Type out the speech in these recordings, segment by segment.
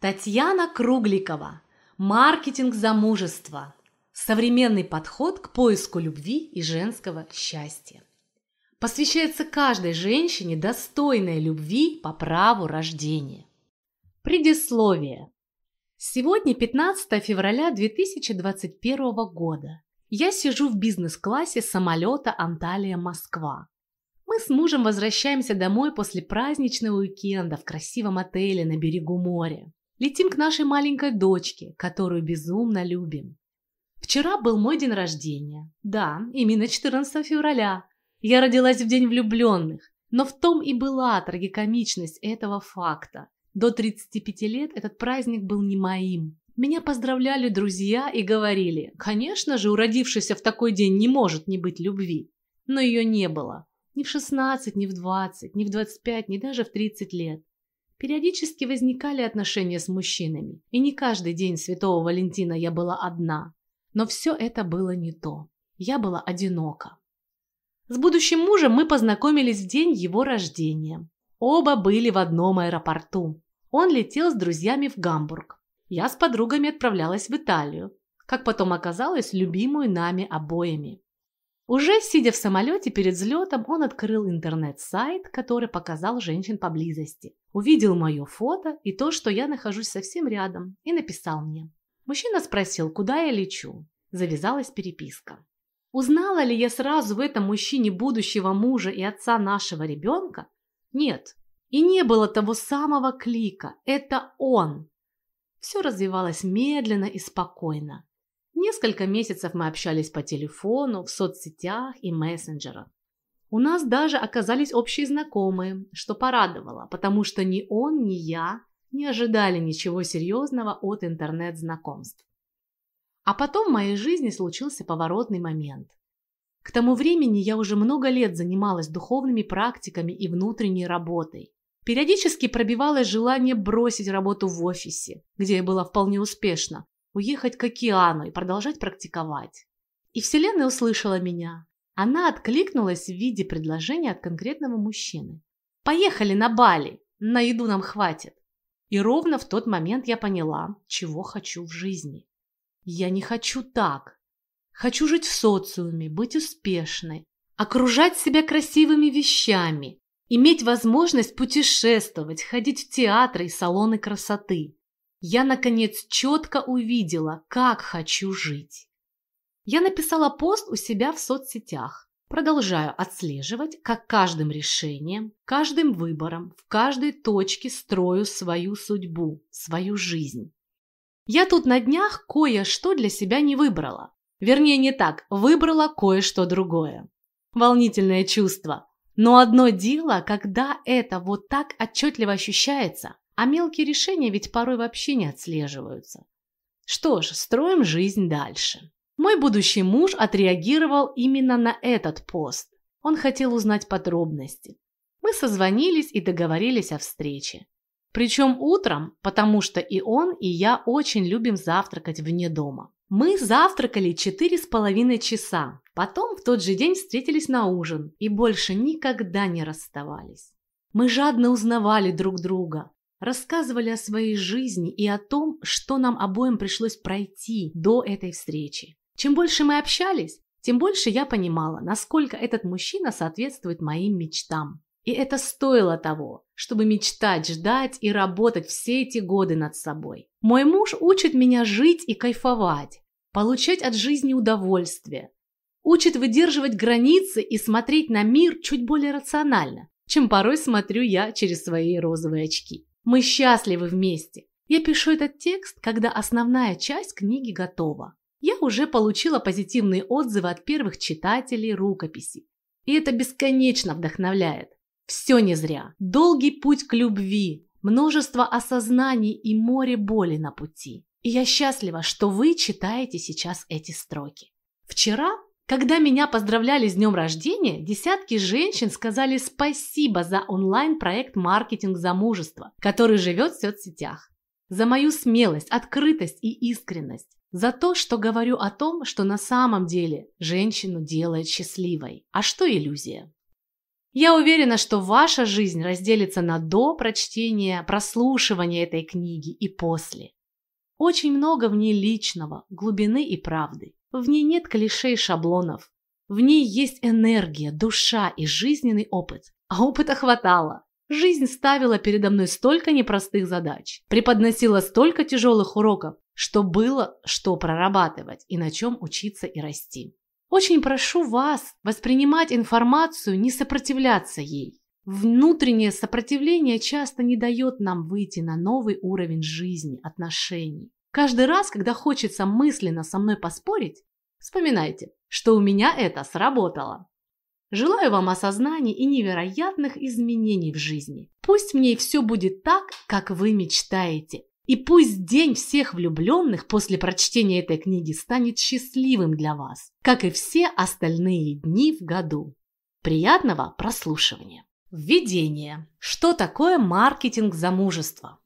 Татьяна Кругликова. Маркетинг замужества. Современный подход к поиску любви и женского счастья. Посвящается каждой женщине достойной любви по праву рождения. Предисловие. Сегодня 15 февраля 2021 года. Я сижу в бизнес-классе самолета Анталия-Москва. Мы с мужем возвращаемся домой после праздничного уикенда в красивом отеле на берегу моря. Летим к нашей маленькой дочке, которую безумно любим. Вчера был мой день рождения. Да, именно 14 февраля. Я родилась в день влюбленных. Но в том и была трагикомичность этого факта. До 35 лет этот праздник был не моим. Меня поздравляли друзья и говорили, конечно же, у уродившийся в такой день не может не быть любви. Но ее не было. Ни в 16, ни в 20, ни в 25, ни даже в 30 лет. Периодически возникали отношения с мужчинами, и не каждый день Святого Валентина я была одна. Но все это было не то. Я была одинока. С будущим мужем мы познакомились в день его рождения. Оба были в одном аэропорту. Он летел с друзьями в Гамбург. Я с подругами отправлялась в Италию, как потом оказалось, любимую нами обоими. Уже сидя в самолете перед взлетом, он открыл интернет-сайт, который показал женщин поблизости. Увидел мое фото и то, что я нахожусь совсем рядом, и написал мне. Мужчина спросил, куда я лечу. Завязалась переписка. Узнала ли я сразу в этом мужчине будущего мужа и отца нашего ребенка? Нет. И не было того самого клика. Это он. Все развивалось медленно и спокойно. Несколько месяцев мы общались по телефону, в соцсетях и мессенджерах. У нас даже оказались общие знакомые, что порадовало, потому что ни он, ни я не ожидали ничего серьезного от интернет-знакомств. А потом в моей жизни случился поворотный момент. К тому времени я уже много лет занималась духовными практиками и внутренней работой. Периодически пробивалось желание бросить работу в офисе, где я была вполне успешна, уехать к океану и продолжать практиковать. И Вселенная услышала меня. Она откликнулась в виде предложения от конкретного мужчины. «Поехали на Бали! На еду нам хватит!» И ровно в тот момент я поняла, чего хочу в жизни. Я не хочу так. Хочу жить в социуме, быть успешной, окружать себя красивыми вещами, иметь возможность путешествовать, ходить в театры и салоны красоты я, наконец, четко увидела, как хочу жить. Я написала пост у себя в соцсетях. Продолжаю отслеживать, как каждым решением, каждым выбором, в каждой точке строю свою судьбу, свою жизнь. Я тут на днях кое-что для себя не выбрала. Вернее, не так, выбрала кое-что другое. Волнительное чувство. Но одно дело, когда это вот так отчетливо ощущается, а мелкие решения ведь порой вообще не отслеживаются. Что ж, строим жизнь дальше. Мой будущий муж отреагировал именно на этот пост. Он хотел узнать подробности. Мы созвонились и договорились о встрече. Причем утром, потому что и он, и я очень любим завтракать вне дома. Мы завтракали четыре с половиной часа, потом в тот же день встретились на ужин и больше никогда не расставались. Мы жадно узнавали друг друга, рассказывали о своей жизни и о том, что нам обоим пришлось пройти до этой встречи. Чем больше мы общались, тем больше я понимала, насколько этот мужчина соответствует моим мечтам. И это стоило того, чтобы мечтать, ждать и работать все эти годы над собой. Мой муж учит меня жить и кайфовать, получать от жизни удовольствие, учит выдерживать границы и смотреть на мир чуть более рационально, чем порой смотрю я через свои розовые очки. Мы счастливы вместе. Я пишу этот текст, когда основная часть книги готова. Я уже получила позитивные отзывы от первых читателей рукописи. И это бесконечно вдохновляет. Все не зря. Долгий путь к любви, множество осознаний и море боли на пути. И я счастлива, что вы читаете сейчас эти строки. Вчера когда меня поздравляли с днем рождения, десятки женщин сказали спасибо за онлайн-проект «Маркетинг замужества», который живет в соцсетях. За мою смелость, открытость и искренность. За то, что говорю о том, что на самом деле женщину делает счастливой. А что иллюзия? Я уверена, что ваша жизнь разделится на до прочтения, прослушивания этой книги и после. Очень много в ней личного, глубины и правды. В ней нет клише и шаблонов. В ней есть энергия, душа и жизненный опыт. А опыта хватало. Жизнь ставила передо мной столько непростых задач, преподносила столько тяжелых уроков, что было что прорабатывать и на чем учиться и расти. Очень прошу вас воспринимать информацию, не сопротивляться ей. Внутреннее сопротивление часто не дает нам выйти на новый уровень жизни, отношений. Каждый раз, когда хочется мысленно со мной поспорить, вспоминайте, что у меня это сработало. Желаю вам осознаний и невероятных изменений в жизни. Пусть мне все будет так, как вы мечтаете. И пусть день всех влюбленных после прочтения этой книги станет счастливым для вас, как и все остальные дни в году. Приятного прослушивания! Введение. Что такое маркетинг замужества?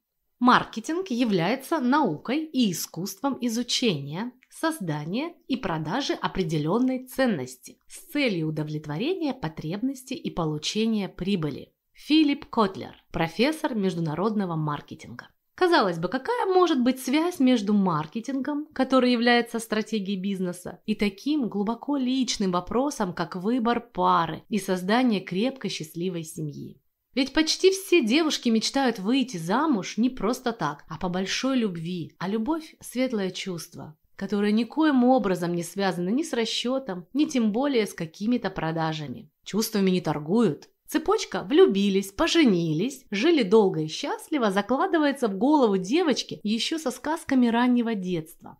Маркетинг является наукой и искусством изучения, создания и продажи определенной ценности с целью удовлетворения потребностей и получения прибыли. Филипп Котлер, профессор международного маркетинга. Казалось бы, какая может быть связь между маркетингом, который является стратегией бизнеса, и таким глубоко личным вопросом, как выбор пары и создание крепкой счастливой семьи? Ведь почти все девушки мечтают выйти замуж не просто так, а по большой любви. А любовь – светлое чувство, которое никоим образом не связано ни с расчетом, ни тем более с какими-то продажами. Чувствами не торгуют. Цепочка «влюбились», «поженились», «жили долго и счастливо» закладывается в голову девочки еще со сказками раннего детства.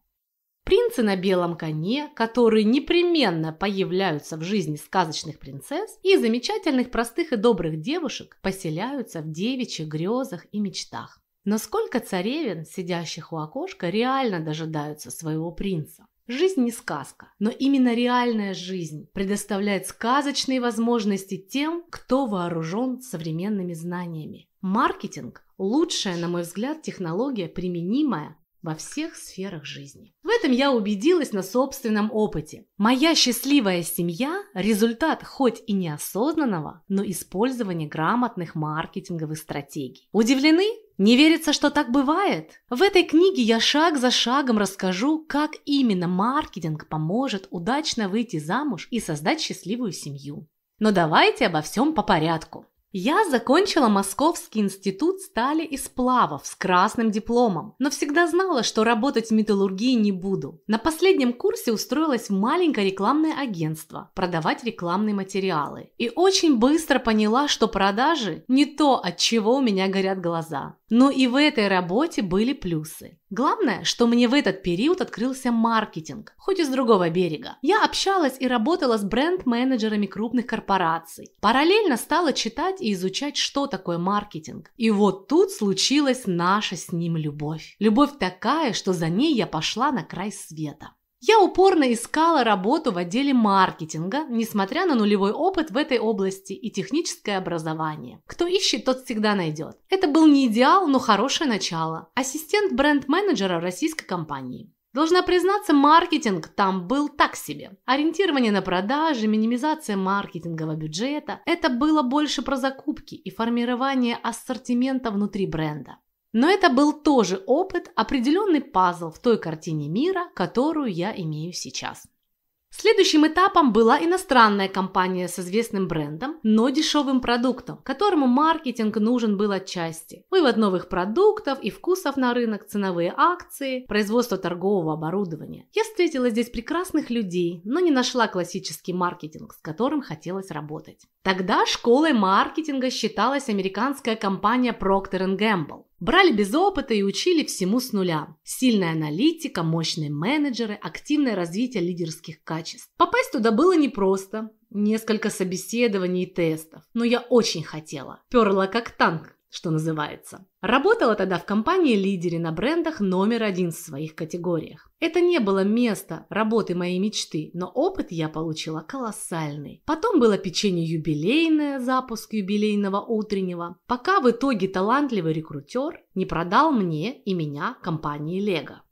Принцы на белом коне, которые непременно появляются в жизни сказочных принцесс и замечательных простых и добрых девушек, поселяются в девичьих грезах и мечтах. Но сколько царевен, сидящих у окошка, реально дожидаются своего принца? Жизнь не сказка, но именно реальная жизнь предоставляет сказочные возможности тем, кто вооружен современными знаниями. Маркетинг – лучшая, на мой взгляд, технология, применимая во всех сферах жизни. В этом я убедилась на собственном опыте. Моя счастливая семья – результат хоть и неосознанного, но использования грамотных маркетинговых стратегий. Удивлены? Не верится, что так бывает? В этой книге я шаг за шагом расскажу, как именно маркетинг поможет удачно выйти замуж и создать счастливую семью. Но давайте обо всем по порядку. Я закончила Московский институт стали и сплавов с красным дипломом, но всегда знала, что работать в металлургии не буду. На последнем курсе устроилась в маленькое рекламное агентство продавать рекламные материалы. И очень быстро поняла, что продажи не то, от чего у меня горят глаза. Но и в этой работе были плюсы. Главное, что мне в этот период открылся маркетинг, хоть и с другого берега. Я общалась и работала с бренд-менеджерами крупных корпораций. Параллельно стала читать и изучать, что такое маркетинг. И вот тут случилась наша с ним любовь. Любовь такая, что за ней я пошла на край света. Я упорно искала работу в отделе маркетинга, несмотря на нулевой опыт в этой области и техническое образование. Кто ищет, тот всегда найдет. Это был не идеал, но хорошее начало. Ассистент бренд-менеджера российской компании. Должна признаться, маркетинг там был так себе. Ориентирование на продажи, минимизация маркетингового бюджета – это было больше про закупки и формирование ассортимента внутри бренда. Но это был тоже опыт, определенный пазл в той картине мира, которую я имею сейчас. Следующим этапом была иностранная компания с известным брендом, но дешевым продуктом, которому маркетинг нужен был отчасти. Вывод новых продуктов и вкусов на рынок, ценовые акции, производство торгового оборудования. Я встретила здесь прекрасных людей, но не нашла классический маркетинг, с которым хотелось работать. Тогда школой маркетинга считалась американская компания Procter Gamble. Брали без опыта и учили всему с нуля. Сильная аналитика, мощные менеджеры, активное развитие лидерских качеств. Попасть туда было непросто. Несколько собеседований и тестов. Но я очень хотела. Перла как танк что называется. Работала тогда в компании-лидере на брендах номер один в своих категориях. Это не было место работы моей мечты, но опыт я получила колоссальный. Потом было печенье юбилейное, запуск юбилейного утреннего, пока в итоге талантливый рекрутер не продал мне и меня компании Лего.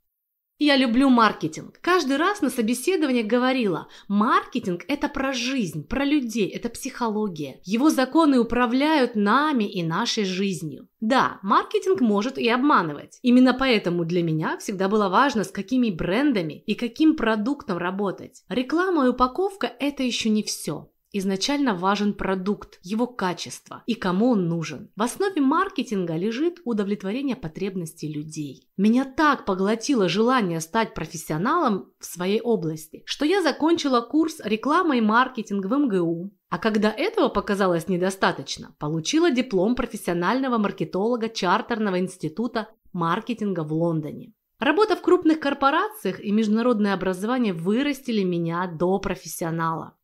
Я люблю маркетинг. Каждый раз на собеседованиях говорила, маркетинг – это про жизнь, про людей, это психология. Его законы управляют нами и нашей жизнью. Да, маркетинг может и обманывать. Именно поэтому для меня всегда было важно, с какими брендами и каким продуктом работать. Реклама и упаковка – это еще не все. Изначально важен продукт, его качество и кому он нужен. В основе маркетинга лежит удовлетворение потребностей людей. Меня так поглотило желание стать профессионалом в своей области, что я закончила курс рекламы и маркетинг в МГУ. А когда этого показалось недостаточно, получила диплом профессионального маркетолога Чартерного института маркетинга в Лондоне. Работа в крупных корпорациях и международное образование вырастили меня до профессионала.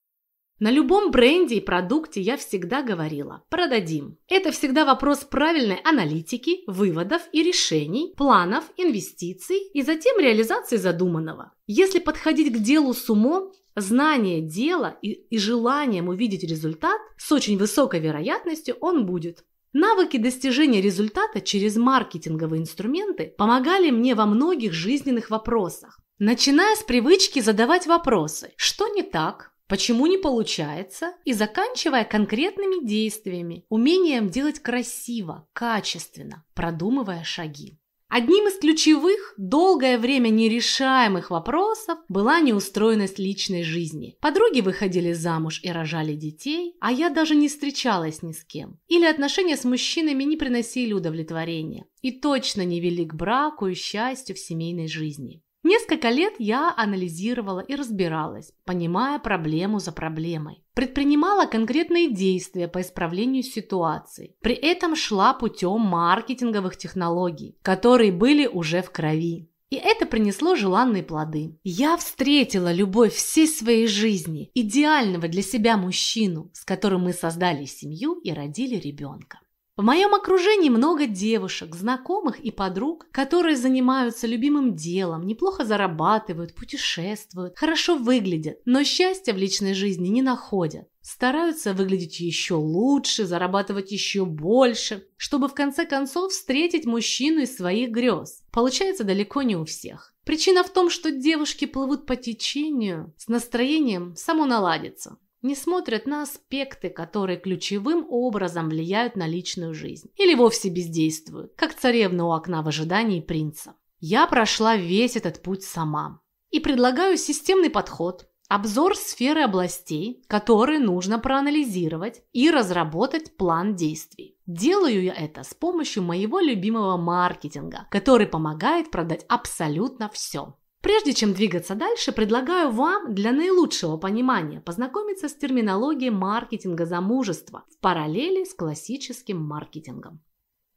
На любом бренде и продукте я всегда говорила «продадим». Это всегда вопрос правильной аналитики, выводов и решений, планов, инвестиций и затем реализации задуманного. Если подходить к делу с умом, знание дела и, и желанием увидеть результат, с очень высокой вероятностью он будет. Навыки достижения результата через маркетинговые инструменты помогали мне во многих жизненных вопросах. Начиная с привычки задавать вопросы «что не так?», почему не получается, и заканчивая конкретными действиями, умением делать красиво, качественно, продумывая шаги. Одним из ключевых, долгое время нерешаемых вопросов была неустроенность личной жизни. Подруги выходили замуж и рожали детей, а я даже не встречалась ни с кем. Или отношения с мужчинами не приносили удовлетворения и точно не вели к браку и счастью в семейной жизни. Несколько лет я анализировала и разбиралась, понимая проблему за проблемой. Предпринимала конкретные действия по исправлению ситуации. При этом шла путем маркетинговых технологий, которые были уже в крови. И это принесло желанные плоды. Я встретила любовь всей своей жизни, идеального для себя мужчину, с которым мы создали семью и родили ребенка. В моем окружении много девушек, знакомых и подруг, которые занимаются любимым делом, неплохо зарабатывают, путешествуют, хорошо выглядят, но счастья в личной жизни не находят. Стараются выглядеть еще лучше, зарабатывать еще больше, чтобы в конце концов встретить мужчину из своих грез. Получается далеко не у всех. Причина в том, что девушки плывут по течению, с настроением само наладится не смотрят на аспекты, которые ключевым образом влияют на личную жизнь, или вовсе бездействуют, как царевна у окна в ожидании принца. Я прошла весь этот путь сама и предлагаю системный подход, обзор сферы областей, которые нужно проанализировать и разработать план действий. Делаю я это с помощью моего любимого маркетинга, который помогает продать абсолютно все. Прежде чем двигаться дальше, предлагаю вам для наилучшего понимания познакомиться с терминологией маркетинга замужества в параллели с классическим маркетингом.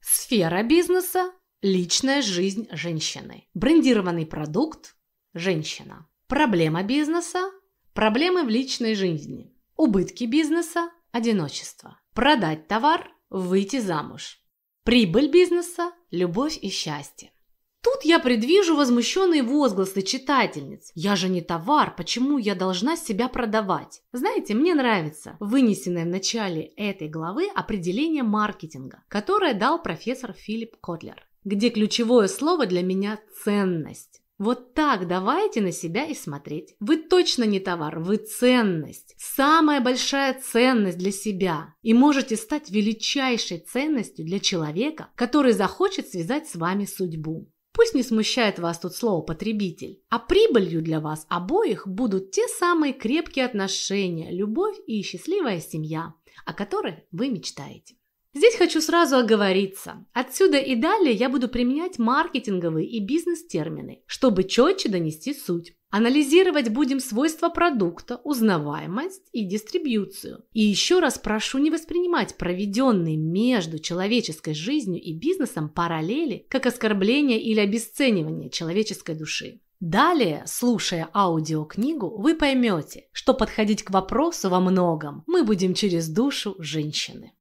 Сфера бизнеса – личная жизнь женщины. Брендированный продукт – женщина. Проблема бизнеса – проблемы в личной жизни. Убытки бизнеса – одиночество. Продать товар – выйти замуж. Прибыль бизнеса – любовь и счастье. Тут я предвижу возмущенные возгласы читательниц. Я же не товар, почему я должна себя продавать? Знаете, мне нравится вынесенное в начале этой главы определение маркетинга, которое дал профессор Филипп Котлер, где ключевое слово для меня – ценность. Вот так давайте на себя и смотреть. Вы точно не товар, вы ценность. Самая большая ценность для себя. И можете стать величайшей ценностью для человека, который захочет связать с вами судьбу. Пусть не смущает вас тут слово «потребитель», а прибылью для вас обоих будут те самые крепкие отношения, любовь и счастливая семья, о которой вы мечтаете. Здесь хочу сразу оговориться. Отсюда и далее я буду применять маркетинговые и бизнес-термины, чтобы четче донести суть. Анализировать будем свойства продукта, узнаваемость и дистрибьюцию. И еще раз прошу не воспринимать проведенные между человеческой жизнью и бизнесом параллели как оскорбление или обесценивание человеческой души. Далее, слушая аудиокнигу, вы поймете, что подходить к вопросу во многом мы будем через душу женщины.